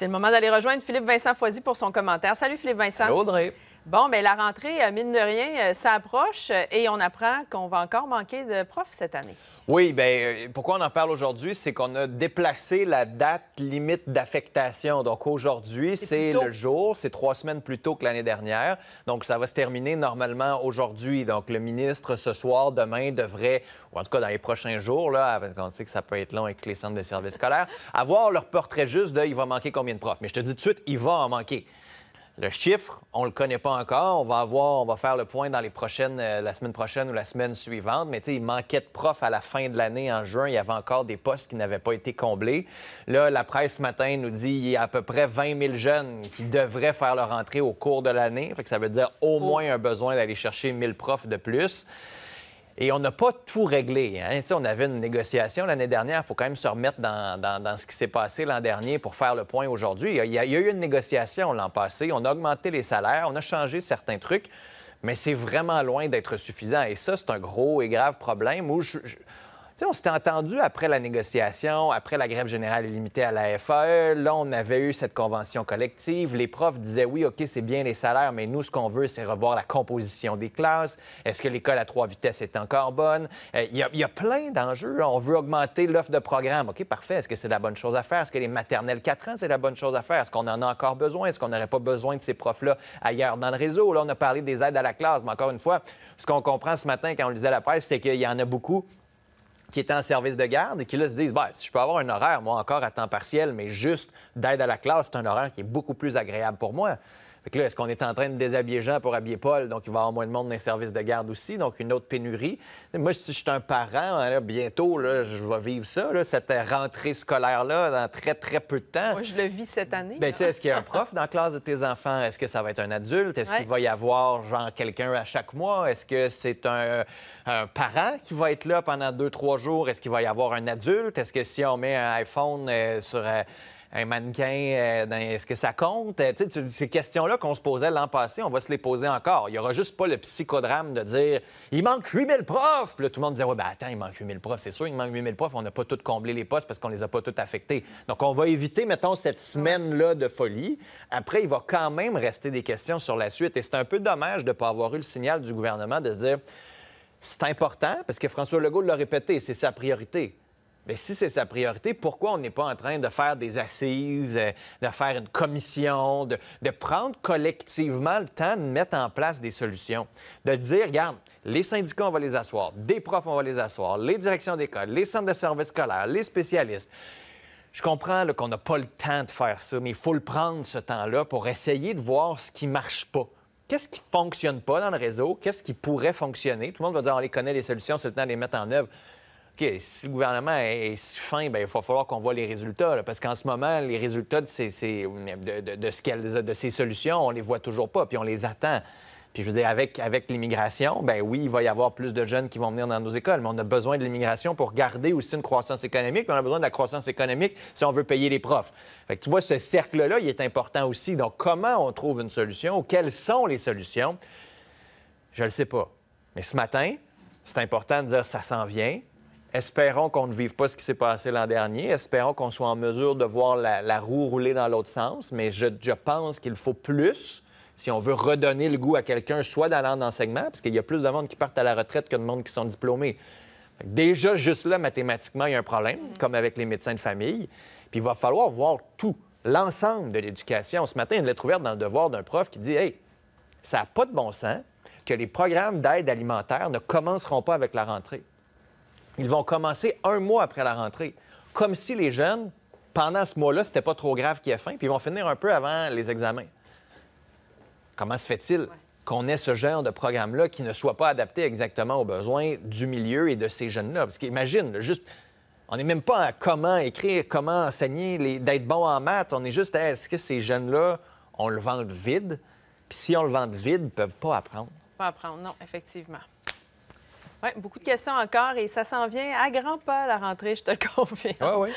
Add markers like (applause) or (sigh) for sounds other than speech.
C'est le moment d'aller rejoindre Philippe Vincent Foisy pour son commentaire. Salut Philippe Vincent. Audrey. Bon, bien, la rentrée, euh, mine de rien, euh, s'approche euh, et on apprend qu'on va encore manquer de profs cette année. Oui, bien, pourquoi on en parle aujourd'hui? C'est qu'on a déplacé la date limite d'affectation. Donc, aujourd'hui, c'est le jour, c'est trois semaines plus tôt que l'année dernière. Donc, ça va se terminer normalement aujourd'hui. Donc, le ministre, ce soir, demain, devrait, ou en tout cas dans les prochains jours, là, parce qu'on sait que ça peut être long avec les centres de services scolaires, (laughs) avoir leur portrait juste de il va manquer combien de profs. Mais je te dis tout de suite, il va en manquer. Le chiffre, on ne le connaît pas encore. On va avoir, on va faire le point dans les prochaines, euh, la semaine prochaine ou la semaine suivante. Mais il manquait de profs à la fin de l'année, en juin. Il y avait encore des postes qui n'avaient pas été comblés. Là, la presse ce matin nous dit qu'il y a à peu près 20 000 jeunes qui devraient faire leur entrée au cours de l'année. Ça veut dire au oh. moins un besoin d'aller chercher 1000 profs de plus. Et on n'a pas tout réglé. Hein. On avait une négociation l'année dernière. Il faut quand même se remettre dans, ce qui s'est passé l'an dernier pour faire le point aujourd'hui. Il, y a eu une négociation l'an passé. On a augmenté les salaires. On a changé certains trucs mais c'est vraiment loin d'être suffisant. Et ça, c'est un gros et grave problème où je, on s'était entendu après la négociation, après la grève générale illimitée à la FAE. Là, on avait eu cette convention collective. Les profs disaient oui, OK, c'est bien les salaires, mais nous, ce qu'on veut, c'est revoir la composition des classes. Est-ce que l'école à trois vitesses est encore bonne? Euh, il y, a plein d'enjeux. On veut augmenter l'offre de programme. OK, parfait. Est-ce que c'est la bonne chose à faire? Est-ce que les maternelles 4 ans, c'est la bonne chose à faire? Est-ce qu'on en a encore besoin? Est-ce qu'on n'aurait pas besoin de ces profs-là ailleurs dans le réseau? Là, on a parlé des aides à la classe, mais encore une fois, ce qu'on comprend ce matin quand on lisait la presse, c'est qu'il y en a beaucoup qui étaient en service de garde et qui là se disent, bah, si je peux avoir un horaire, moi encore à temps partiel, mais juste d'aide à la classe, c'est un horaire qui est beaucoup plus agréable pour moi est-ce qu'on est en train de déshabiller Jean pour habiller Paul? Donc, il va y avoir moins de monde dans les services de garde aussi, donc une autre pénurie. Moi, si je suis un parent, hein, bientôt, je vais vivre ça, cette rentrée scolaire-là, dans très, très peu de temps. Moi, je le vis cette année. Ben, est-ce qu'il y a un prof dans la classe de tes enfants? Est-ce que ça va être un adulte? Est-ce qu'il va y avoir, genre, quelqu'un à chaque mois? Est-ce que c'est un, parent qui va être là pendant deux, trois jours? Est-ce qu'il va y avoir un adulte? Est-ce que si on met un iPhone euh, sur... Euh, un mannequin, euh, est-ce que ça compte? Euh, ces questions-là qu'on se posait l'an passé, on va se les poser encore. Il n'y aura juste pas le psychodrame de dire il manque 8000 profs. Puis tout le monde disait ouais, ben attends, il manque 000 profs. C'est sûr, il manque 000 profs. On n'a pas tout comblé les postes parce qu'on les a pas tous affectés. Donc, on va éviter, mettons, cette semaine-là de folie. Après, il va quand même rester des questions sur la suite. Et c'est un peu dommage de ne pas avoir eu le signal du gouvernement de se dire c'est important parce que François Legault l'a répété, c'est sa priorité. Mais ben, si c'est sa priorité, pourquoi on n'est pas en train de faire des assises, euh, de faire une commission, de, prendre collectivement le temps de mettre en place des solutions? De dire, regarde, les syndicats, on va les asseoir, des profs, on va les asseoir, les directions d'école, les centres de services scolaires, les spécialistes. Je comprends qu'on n'a pas le temps de faire ça, mais il faut le prendre, ce temps-là, pour essayer de voir ce qui ne marche pas. Qu'est-ce qui ne fonctionne pas dans le réseau? Qu'est-ce qui pourrait fonctionner? Tout le monde va dire, on les connaît, les solutions, c'est le temps de les mettre en œuvre. OK, si le gouvernement est, si fin, bien, il va falloir qu'on voit les résultats. parce qu'en ce moment, les résultats de ces, solutions, on les voit toujours pas, puis on les attend. Puis je veux dire, avec, l'immigration, ben oui, il va y avoir plus de jeunes qui vont venir dans nos écoles, mais on a besoin de l'immigration pour garder aussi une croissance économique. on a besoin de la croissance économique si on veut payer les profs. Fait que tu vois, ce cercle-là, il est important aussi. Donc, comment on trouve une solution? ou Quelles sont les solutions? Je ne le sais pas. Mais ce matin, c'est important de dire ça s'en vient. Espérons qu'on ne vive pas ce qui s'est passé l'an dernier. Espérons qu'on soit en mesure de voir la, roue rouler dans l'autre sens. Mais je, pense qu'il faut plus si on veut redonner le goût à quelqu'un, soit d'aller en enseignement, parce qu'il y a plus de monde qui partent à la retraite que de monde qui sont diplômés. Déjà, juste là, mathématiquement, il y a un problème, mm-hmm. comme avec les médecins de famille. Puis il va falloir voir tout, l'ensemble de l'éducation. Ce matin, une lettre ouverte dans le devoir d'un prof qui dit Hey, ça n'a pas de bon sens que les programmes d'aide alimentaire ne commenceront pas avec la rentrée ils vont commencer un mois après la rentrée. Comme si les jeunes, pendant ce mois-là, c'était pas trop grave qu'il y ait faim, puis ils vont finir un peu avant les examens. Comment se fait-il qu'on ait ce genre de programme-là qui ne soit pas adapté exactement aux besoins du milieu et de ces jeunes-là? Parce qu'imagine, juste. On n'est même pas à comment écrire, comment enseigner, les... d'être bon en maths. On est juste à est-ce que ces jeunes-là, on le vend vide? Puis si on le vend vide, ils ne peuvent pas apprendre. Pas apprendre, non, effectivement. Oui, beaucoup de questions encore et ça s'en vient à grands pas la rentrée, je te le (laughs) confirme.